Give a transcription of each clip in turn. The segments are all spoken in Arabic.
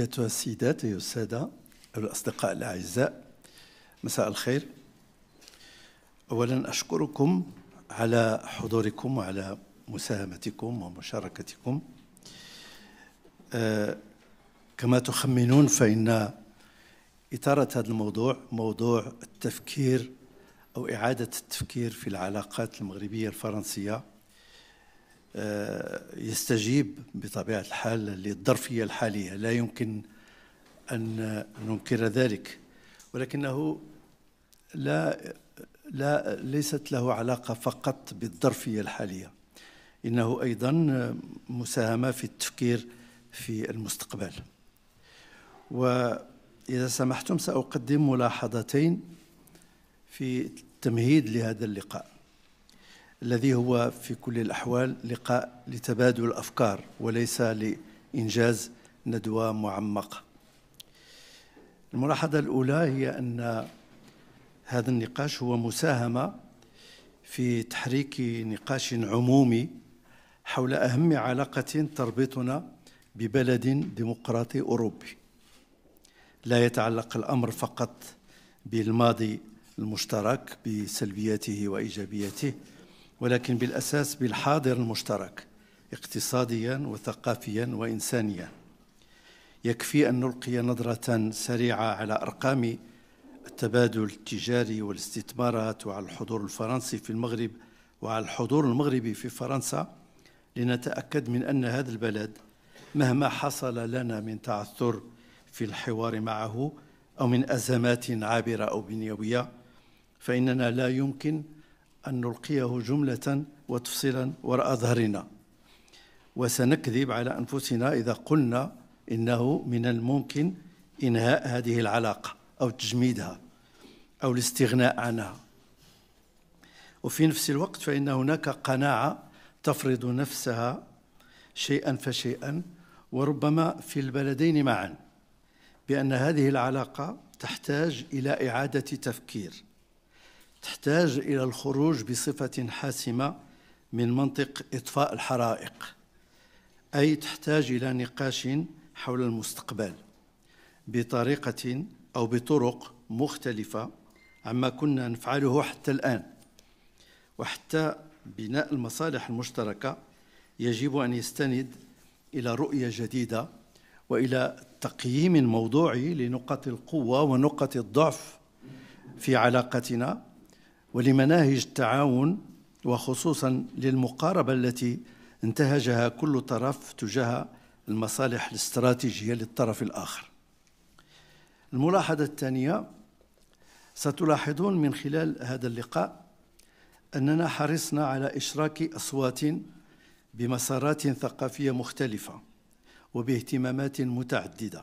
أيتها السيدات أيها السادة الأصدقاء الأعزاء مساء الخير أولا أشكركم على حضوركم وعلى مساهمتكم ومشاركتكم آه، كما تخمنون فإن إثارة هذا الموضوع موضوع التفكير أو إعادة التفكير في العلاقات المغربية الفرنسية يستجيب بطبيعة الحال للظرفية الحالية لا يمكن أن ننكر ذلك ولكنه لا لا ليست له علاقة فقط بالظرفية الحالية إنه أيضا مساهمة في التفكير في المستقبل وإذا سمحتم سأقدم ملاحظتين في تمهيد لهذا اللقاء الذي هو في كل الأحوال لقاء لتبادل الأفكار وليس لإنجاز ندوة معمقة الملاحظة الأولى هي أن هذا النقاش هو مساهمة في تحريك نقاش عمومي حول أهم علاقة تربطنا ببلد ديمقراطي أوروبي لا يتعلق الأمر فقط بالماضي المشترك بسلبياته وإيجابياته ولكن بالاساس بالحاضر المشترك اقتصاديا وثقافيا وانسانيا يكفي ان نلقي نظره سريعه على ارقام التبادل التجاري والاستثمارات وعلى الحضور الفرنسي في المغرب وعلى الحضور المغربي في فرنسا لنتاكد من ان هذا البلد مهما حصل لنا من تعثر في الحوار معه او من ازمات عابره او بنيويه فاننا لا يمكن أن نلقيه جملة وتفصيلا وراء ظهرنا وسنكذب على أنفسنا إذا قلنا إنه من الممكن إنهاء هذه العلاقة أو تجميدها أو الاستغناء عنها وفي نفس الوقت فإن هناك قناعة تفرض نفسها شيئا فشيئا وربما في البلدين معا بأن هذه العلاقة تحتاج إلى إعادة تفكير تحتاج إلى الخروج بصفة حاسمة من منطق إطفاء الحرائق أي تحتاج إلى نقاش حول المستقبل بطريقة أو بطرق مختلفة عما كنا نفعله حتى الآن وحتى بناء المصالح المشتركة يجب أن يستند إلى رؤية جديدة وإلى تقييم موضوعي لنقط القوة ونقط الضعف في علاقتنا ولمناهج التعاون وخصوصا للمقاربة التي انتهجها كل طرف تجاه المصالح الاستراتيجية للطرف الآخر الملاحظة الثانية ستلاحظون من خلال هذا اللقاء أننا حرصنا على إشراك أصوات بمسارات ثقافية مختلفة وباهتمامات متعددة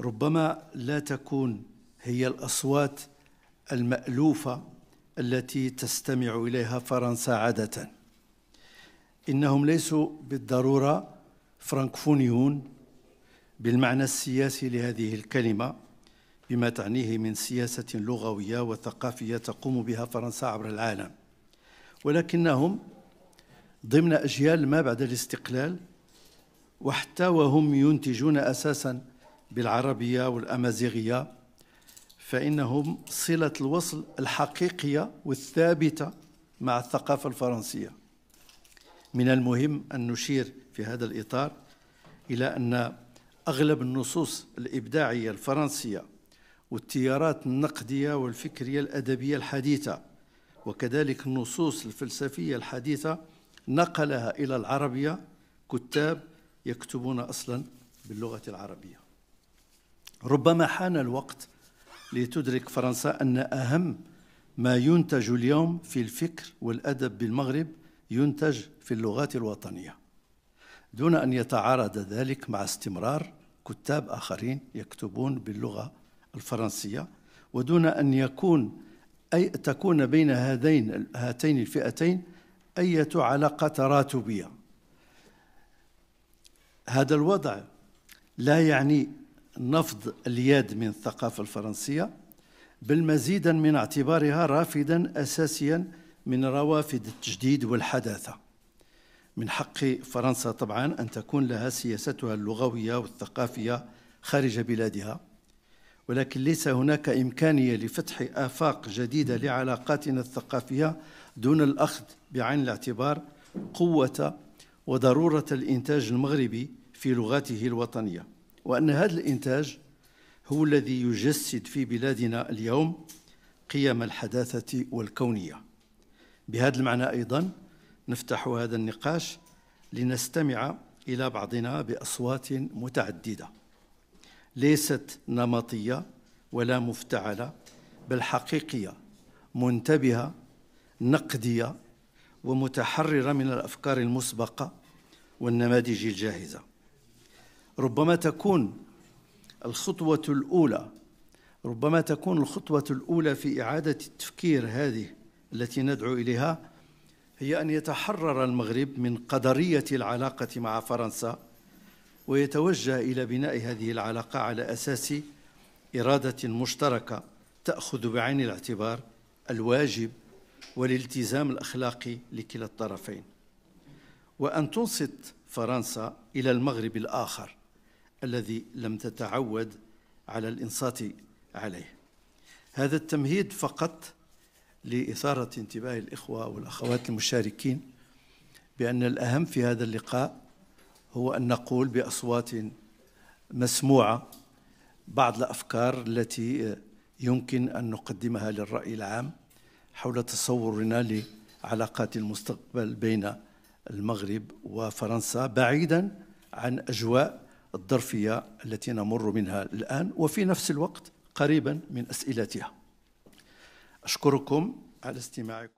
ربما لا تكون هي الأصوات المألوفة التي تستمع اليها فرنسا عاده انهم ليسوا بالضروره فرانكفونيون بالمعنى السياسي لهذه الكلمه بما تعنيه من سياسه لغويه وثقافيه تقوم بها فرنسا عبر العالم ولكنهم ضمن اجيال ما بعد الاستقلال وحتى وهم ينتجون اساسا بالعربيه والامازيغيه فإنهم صلة الوصل الحقيقية والثابتة مع الثقافة الفرنسية من المهم أن نشير في هذا الإطار إلى أن أغلب النصوص الإبداعية الفرنسية والتيارات النقدية والفكرية الأدبية الحديثة وكذلك النصوص الفلسفية الحديثة نقلها إلى العربية كتاب يكتبون أصلا باللغة العربية ربما حان الوقت لتدرك فرنسا أن أهم ما ينتج اليوم في الفكر والأدب بالمغرب ينتج في اللغات الوطنية دون أن يتعارض ذلك مع استمرار كتاب آخرين يكتبون باللغة الفرنسية ودون أن يكون أي تكون بين هذين هاتين الفئتين أية علاقة تراتبية هذا الوضع لا يعني نفض اليد من الثقافة الفرنسية بل مزيدا من اعتبارها رافدا أساسيا من روافد التجديد والحداثة من حق فرنسا طبعا أن تكون لها سياستها اللغوية والثقافية خارج بلادها ولكن ليس هناك إمكانية لفتح آفاق جديدة لعلاقاتنا الثقافية دون الأخذ بعين الاعتبار قوة وضرورة الإنتاج المغربي في لغاته الوطنيه وأن هذا الإنتاج هو الذي يجسد في بلادنا اليوم قيم الحداثة والكونية بهذا المعنى أيضا نفتح هذا النقاش لنستمع إلى بعضنا بأصوات متعددة ليست نمطية ولا مفتعلة بل حقيقية منتبهة نقدية ومتحررة من الأفكار المسبقة والنماذج الجاهزة ربما تكون الخطوة الأولى ربما تكون الخطوة الأولى في إعادة التفكير هذه التي ندعو إليها هي أن يتحرر المغرب من قدرية العلاقة مع فرنسا ويتوجه إلى بناء هذه العلاقة على أساس إرادة مشتركة تأخذ بعين الاعتبار الواجب والالتزام الأخلاقي لكلا الطرفين وأن تنصت فرنسا إلى المغرب الآخر الذي لم تتعود على الانصات عليه هذا التمهيد فقط لاثاره انتباه الاخوه والاخوات المشاركين بان الاهم في هذا اللقاء هو ان نقول باصوات مسموعه بعض الافكار التي يمكن ان نقدمها للراي العام حول تصورنا لعلاقات المستقبل بين المغرب وفرنسا بعيدا عن اجواء الظرفية التي نمر منها الآن وفي نفس الوقت قريبا من أسئلتها أشكركم على استماعكم